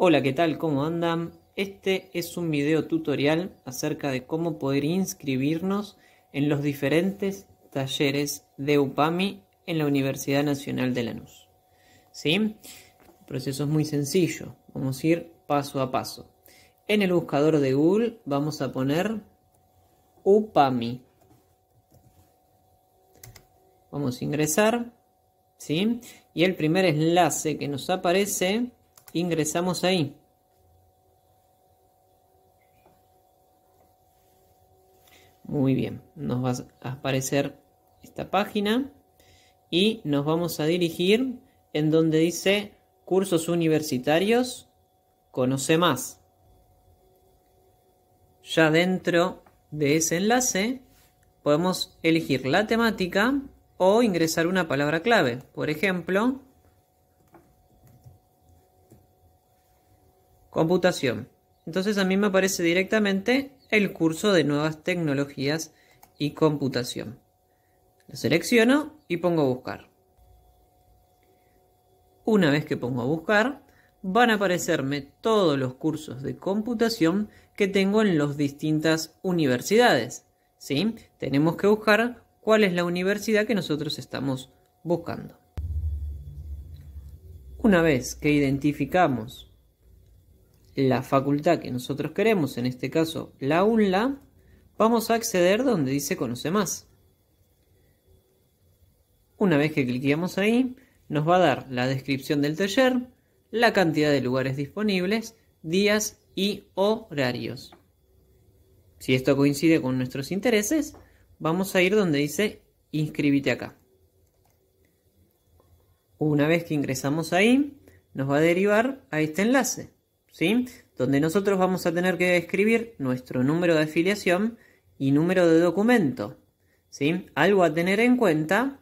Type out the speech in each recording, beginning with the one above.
Hola, ¿qué tal? ¿Cómo andan? Este es un video tutorial acerca de cómo poder inscribirnos en los diferentes talleres de UPAMI en la Universidad Nacional de Lanús. ¿Sí? El proceso es muy sencillo, vamos a ir paso a paso. En el buscador de Google vamos a poner UPAMI. Vamos a ingresar, ¿sí? Y el primer enlace que nos aparece ingresamos ahí. Muy bien, nos va a aparecer esta página y nos vamos a dirigir en donde dice cursos universitarios, conoce más. Ya dentro de ese enlace podemos elegir la temática o ingresar una palabra clave. Por ejemplo, computación. Entonces a mí me aparece directamente el curso de nuevas tecnologías y computación. Lo selecciono y pongo a buscar. Una vez que pongo a buscar, van a aparecerme todos los cursos de computación que tengo en las distintas universidades. ¿sí? Tenemos que buscar cuál es la universidad que nosotros estamos buscando. Una vez que identificamos la facultad que nosotros queremos, en este caso la UNLA, vamos a acceder donde dice conoce más. Una vez que cliqueamos ahí, nos va a dar la descripción del taller, la cantidad de lugares disponibles, días y horarios. Si esto coincide con nuestros intereses, vamos a ir donde dice inscríbete acá. Una vez que ingresamos ahí, nos va a derivar a este enlace ¿sí? Donde nosotros vamos a tener que escribir nuestro número de afiliación y número de documento, ¿sí? Algo a tener en cuenta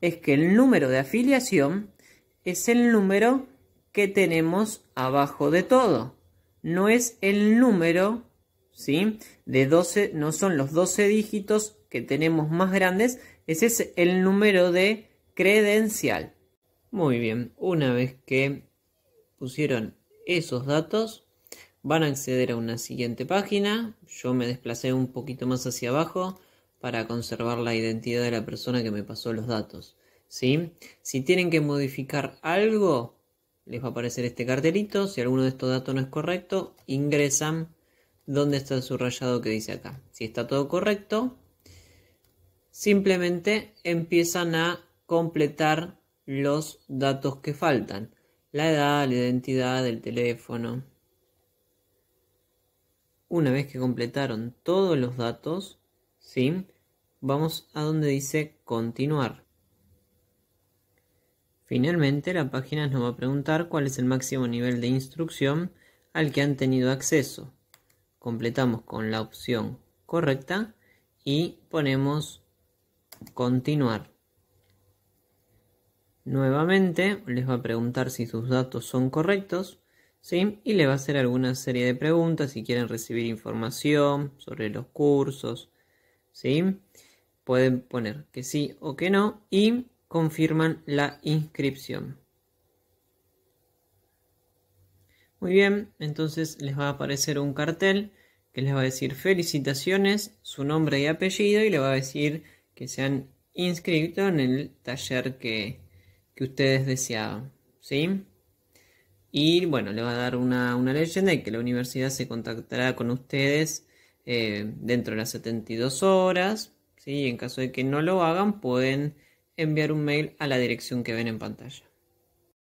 es que el número de afiliación es el número que tenemos abajo de todo. No es el número, ¿sí? De 12, no son los 12 dígitos que tenemos más grandes, ese es el número de credencial. Muy bien, una vez que pusieron esos datos. Van a acceder a una siguiente página. Yo me desplacé un poquito más hacia abajo para conservar la identidad de la persona que me pasó los datos. Si tienen que modificar algo, les va a aparecer este cartelito. Si alguno de estos datos no es correcto, ingresan donde está el subrayado que dice acá. Si está todo correcto, simplemente empiezan a completar los datos que faltan la edad, la identidad, el teléfono. Una vez que completaron todos los datos, ¿sí? vamos a donde dice continuar. Finalmente, la página nos va a preguntar cuál es el máximo nivel de instrucción al que han tenido acceso. Completamos con la opción correcta y ponemos continuar. Nuevamente les va a preguntar si sus datos son correctos, ¿sí? Y le va a hacer alguna serie de preguntas si quieren recibir información sobre los cursos, ¿sí? Pueden poner que sí o que no y confirman la inscripción. Muy bien, entonces les va a aparecer un cartel que les va a decir felicitaciones, su nombre y apellido y le va a decir que se han inscrito en el taller que, ustedes deseaban. ¿Sí? Y bueno, le va a dar una, una leyenda y que la universidad se contactará con ustedes eh, dentro de las 72 horas. ¿sí? En caso de que no lo hagan, pueden enviar un mail a la dirección que ven en pantalla.